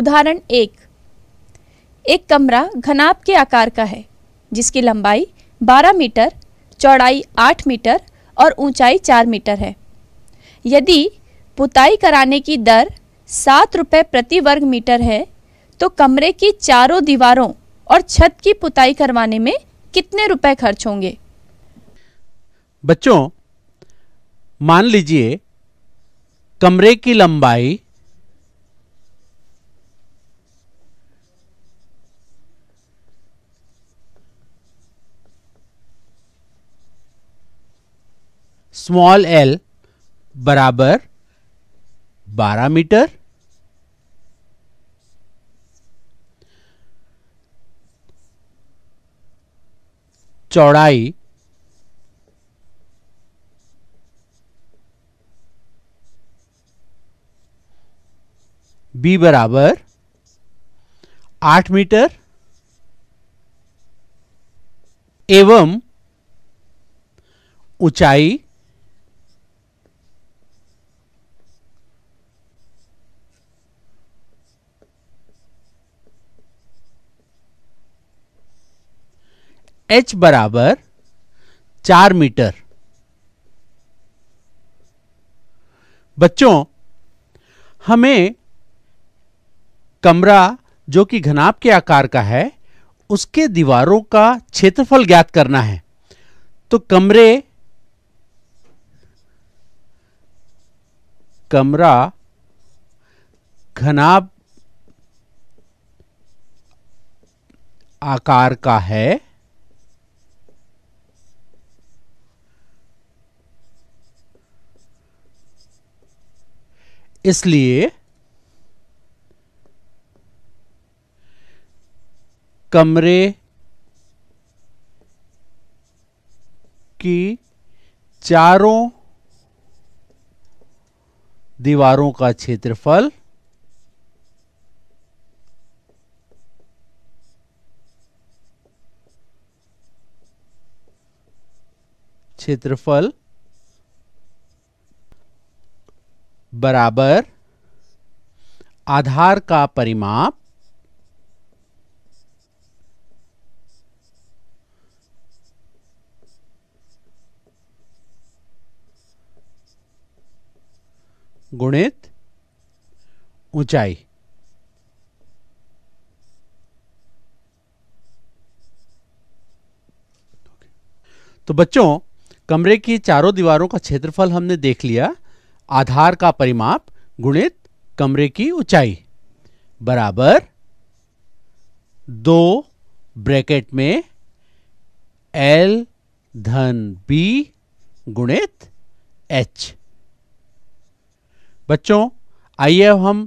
उदाहरण एक एक कमरा घनाप के आकार का है जिसकी लंबाई 12 मीटर चौड़ाई 8 मीटर और ऊंचाई 4 मीटर है यदि पुताई कराने की दर सात रुपये प्रति वर्ग मीटर है तो कमरे की चारों दीवारों और छत की पुताई करवाने में कितने रुपए खर्च होंगे बच्चों मान लीजिए कमरे की लंबाई स्मॉल एल बराबर 12 मीटर चौड़ाई बी बराबर आठ मीटर एवं ऊंचाई एच बराबर चार मीटर बच्चों हमें कमरा जो कि घनाभ के आकार का है उसके दीवारों का क्षेत्रफल ज्ञात करना है तो कमरे कमरा घनाभ आकार का है इसलिए कमरे की चारों दीवारों का क्षेत्रफल क्षेत्रफल बराबर आधार का परिमाप गुणित ऊंचाई तो बच्चों कमरे की चारों दीवारों का क्षेत्रफल हमने देख लिया आधार का परिमाप गुणित कमरे की ऊंचाई बराबर दो ब्रैकेट में एल धन बी गुणित एच बच्चों आइए अब हम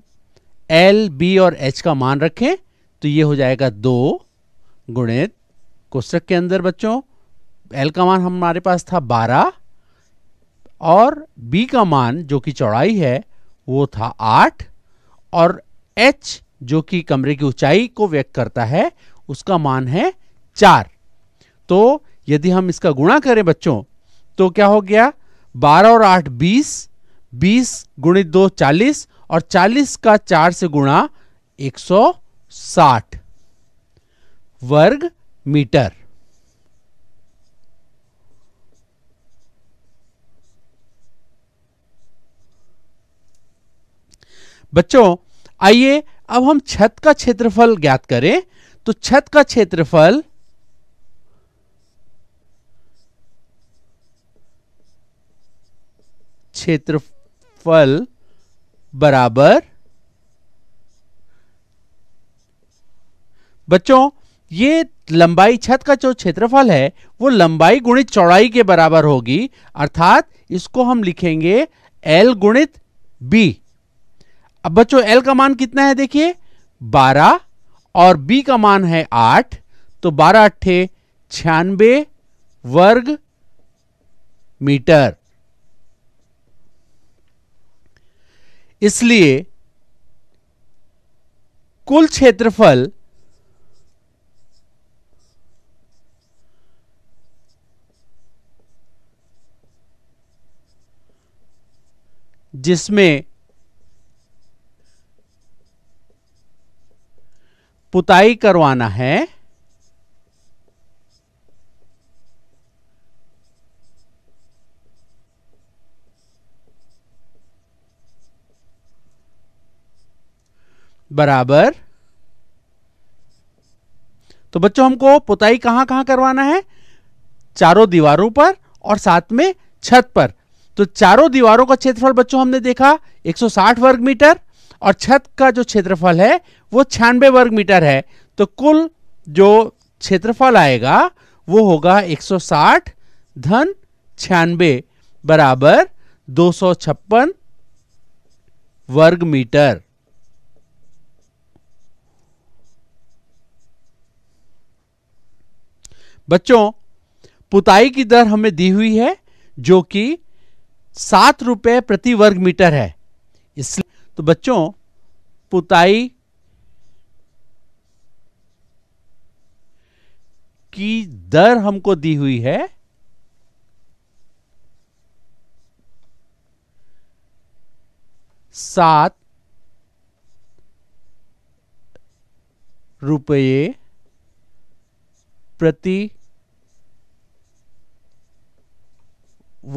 एल बी और एच का मान रखें तो ये हो जाएगा दो गुणित कोष्टक के अंदर बच्चों एल का मान हमारे पास था बारह और बी का मान जो कि चौड़ाई है वो था आठ और एच जो कि कमरे की ऊंचाई को व्यक्त करता है उसका मान है चार तो यदि हम इसका गुणा करें बच्चों तो क्या हो गया बारह और आठ बीस बीस गुणित दो चालीस और चालीस का चार से गुणा एक सौ साठ वर्ग मीटर बच्चों आइए अब हम छत का क्षेत्रफल ज्ञात करें तो छत का क्षेत्रफल क्षेत्रफल बराबर बच्चों ये लंबाई छत का जो क्षेत्रफल है वो लंबाई गुणित चौड़ाई के बराबर होगी अर्थात इसको हम लिखेंगे एल गुणित बी अब बच्चों एल का मान कितना है देखिए बारह और बी का मान है आठ तो बारह अट्ठे छियानबे वर्ग मीटर इसलिए कुल क्षेत्रफल जिसमें पुताई करवाना है बराबर तो बच्चों हमको पुताई कहां कहां करवाना है चारों दीवारों पर और साथ में छत पर तो चारों दीवारों का क्षेत्रफल बच्चों हमने देखा 160 वर्ग मीटर और छत का जो क्षेत्रफल है वो छियानवे वर्ग मीटर है तो कुल जो क्षेत्रफल आएगा वो होगा 160 धन छियानवे बराबर दो वर्ग मीटर बच्चों पुताई की दर हमें दी हुई है जो कि सात रुपये प्रति वर्ग मीटर है इसलिए तो बच्चों पुताई की दर हमको दी हुई है सात रुपये प्रति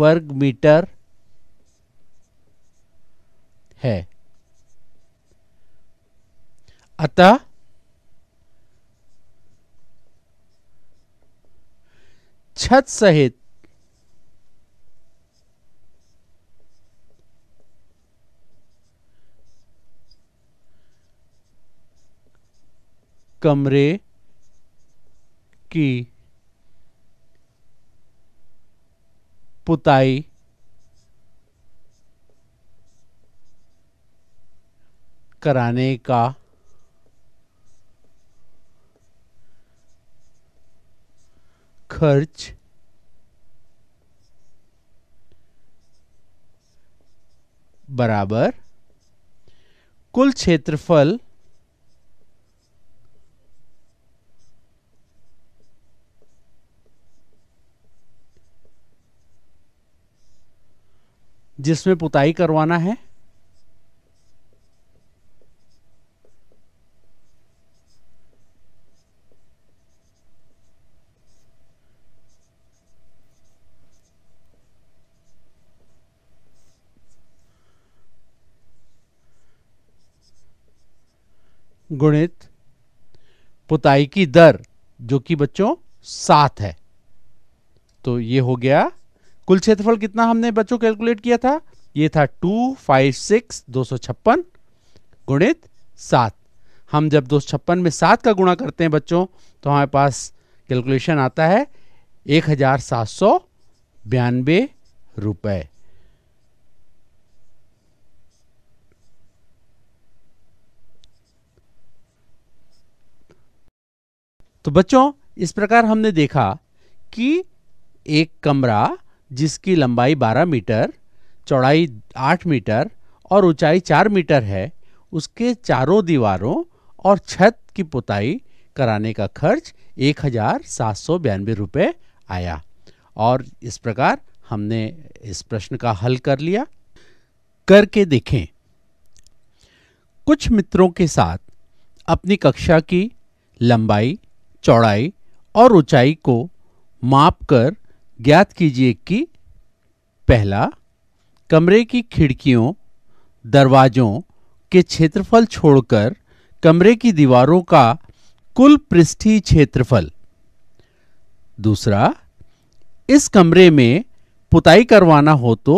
वर्ग मीटर है अतः छत सहित कमरे की पुताई कराने का खर्च बराबर कुल क्षेत्रफल जिसमें पुताई करवाना है गुणित पुताई की दर जो कि बच्चों सात है तो ये हो गया कुल क्षेत्रफल कितना हमने बच्चों कैलकुलेट किया था ये था टू फाइव सिक्स दो सौ छप्पन गुणित सात हम जब दो छप्पन में सात का गुणा करते हैं बच्चों तो हमारे पास कैलकुलेशन आता है एक हजार सात सौ बयानबे रुपये तो बच्चों इस प्रकार हमने देखा कि एक कमरा जिसकी लंबाई 12 मीटर चौड़ाई 8 मीटर और ऊंचाई 4 मीटर है उसके चारों दीवारों और छत की पुताई कराने का खर्च एक हजार सात सौ रुपये आया और इस प्रकार हमने इस प्रश्न का हल कर लिया करके देखें कुछ मित्रों के साथ अपनी कक्षा की लंबाई चौड़ाई और ऊंचाई को मापकर ज्ञात कीजिए कि पहला कमरे की खिड़कियों दरवाजों के क्षेत्रफल छोड़कर कमरे की दीवारों का कुल पृष्ठीय क्षेत्रफल दूसरा इस कमरे में पुताई करवाना हो तो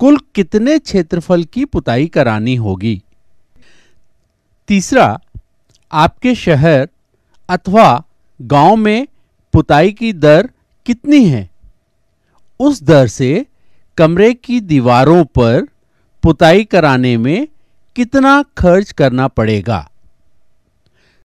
कुल कितने क्षेत्रफल की पुताई करानी होगी तीसरा आपके शहर अथवा गांव में पुताई की दर कितनी है उस दर से कमरे की दीवारों पर पुताई कराने में कितना खर्च करना पड़ेगा